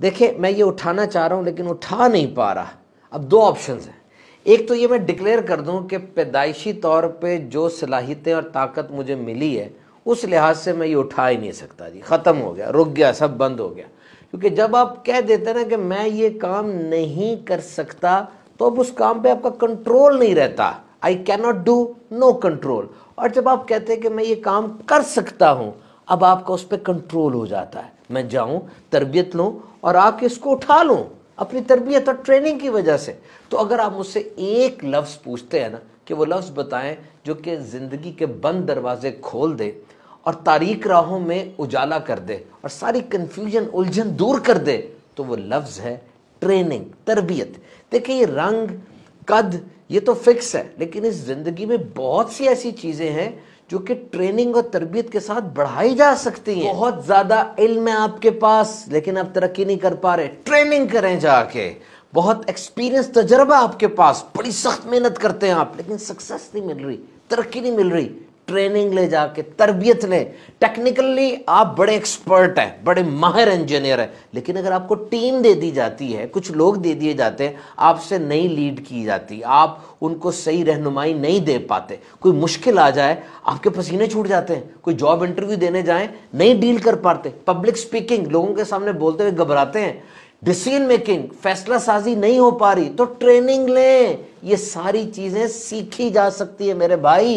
देखिए मैं ये उठाना चाह रहा हूँ लेकिन उठा नहीं पा रहा अब दो ऑप्शन हैं एक तो ये मैं डिक्लेयर कर दूँ कि पैदाइशी तौर पे जो सलाहितें और ताकत मुझे मिली है उस लिहाज से मैं ये उठा ही नहीं सकता जी ख़त्म हो गया रुक गया सब बंद हो गया क्योंकि जब आप कह देते ना कि मैं ये काम नहीं कर सकता तो अब उस काम पे आपका कंट्रोल नहीं रहता I can not do no control और जब आप कहते हैं कि मैं ये काम कर सकता हूँ अब आपका उस पर कंट्रोल हो जाता है मैं जाऊँ तरबियत लूँ और आपके इसको उठा लूँ अपनी तरबियत और ट्रेनिंग की वजह से तो अगर आप मुझसे एक लफ्ज़ पूछते हैं ना कि वो लफ्ज़ बताएं जो कि ज़िंदगी के बंद दरवाजे खोल दे और तारीख़ राहों में उजाला कर दे और सारी कन्फ्यूजन उलझन दूर कर दे तो वो लफ्ज़ है ट्रेनिंग तरबियत देखिए ये रंग कद ये तो फिक्स है लेकिन इस ज़िंदगी में बहुत सी ऐसी चीज़ें हैं जो कि ट्रेनिंग और तरबियत के साथ बढ़ाई जा सकती है बहुत ज़्यादा इल्म है आपके पास लेकिन आप तरक्की नहीं कर पा रहे ट्रेनिंग करें जाके बहुत एक्सपीरियंस तजर्बा आपके पास बड़ी सख्त मेहनत करते हैं आप लेकिन सक्सेस नहीं मिल रही तरक्की नहीं मिल रही ट्रेनिंग ले जाके तरबियत ले टेक्निकली आप बड़े एक्सपर्ट हैं बड़े माहिर इंजीनियर हैं लेकिन अगर आपको टीम दे दी जाती है कुछ लोग दे दिए जाते हैं आपसे नहीं लीड की जाती आप उनको सही रहनुमाई नहीं दे पाते कोई मुश्किल आ जाए आपके पसीने छूट जाते हैं कोई जॉब इंटरव्यू देने जाए नहीं डील कर पाते पब्लिक स्पीकिंग लोगों के सामने बोलते हुए घबराते हैं डिसीजन मेकिंग फैसला साजी नहीं हो पा रही तो ट्रेनिंग लें ये सारी चीज़ें सीखी जा सकती है मेरे भाई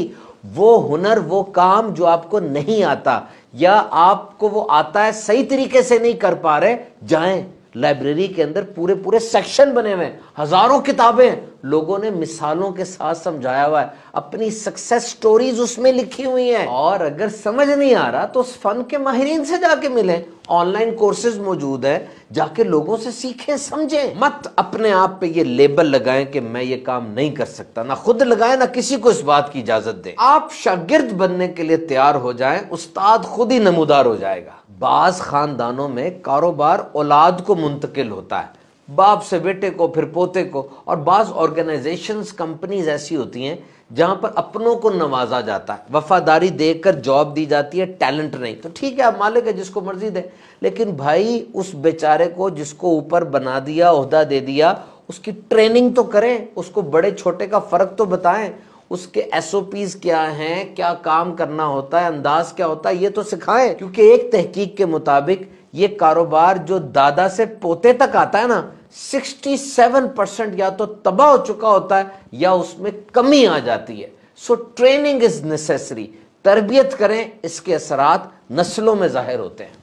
वो हुनर वो काम जो आपको नहीं आता या आपको वो आता है सही तरीके से नहीं कर पा रहे जाएं लाइब्रेरी के अंदर पूरे पूरे सेक्शन बने हुए हैं हजारों किताबें लोगों ने मिसालों के साथ समझाया हुआ है अपनी सक्सेस स्टोरीज उसमें लिखी हुई हैं और अगर समझ नहीं आ रहा तो उस फन के माहरीन से जाके मिले ऑनलाइन कोर्सेज मौजूद है जाके लोगों से सीखें समझें मत अपने आप पे ये लेबल लगाएं कि मैं ये काम नहीं कर सकता ना खुद लगाएं ना किसी को इस बात की इजाजत दें आप शागिर्द बनने के लिए तैयार हो जाएं उस्ताद खुद ही नमूदार हो जाएगा बाज खानदानों में कारोबार औलाद को मुंतकिल होता है बाप से बेटे को फिर पोते को और बाज़ ऑर्गेनाइजेशंस कंपनीज ऐसी होती हैं जहाँ पर अपनों को नवाजा जाता है वफादारी देकर जॉब दी जाती है टैलेंट नहीं तो ठीक है आप मालिक है जिसको मर्जी दे लेकिन भाई उस बेचारे को जिसको ऊपर बना दिया अहदा दे दिया उसकी ट्रेनिंग तो करें उसको बड़े छोटे का फ़र्क तो बताएं उसके एस क्या हैं क्या काम करना होता है अंदाज क्या होता है ये तो सिखाएं क्योंकि एक तहकीक के मुताबिक ये कारोबार जो दादा से पोते तक आता है ना 67 परसेंट या तो तबाह हो चुका होता है या उसमें कमी आ जाती है सो ट्रेनिंग इज नेसेसरी तरबियत करें इसके असरात नस्लों में जाहिर होते हैं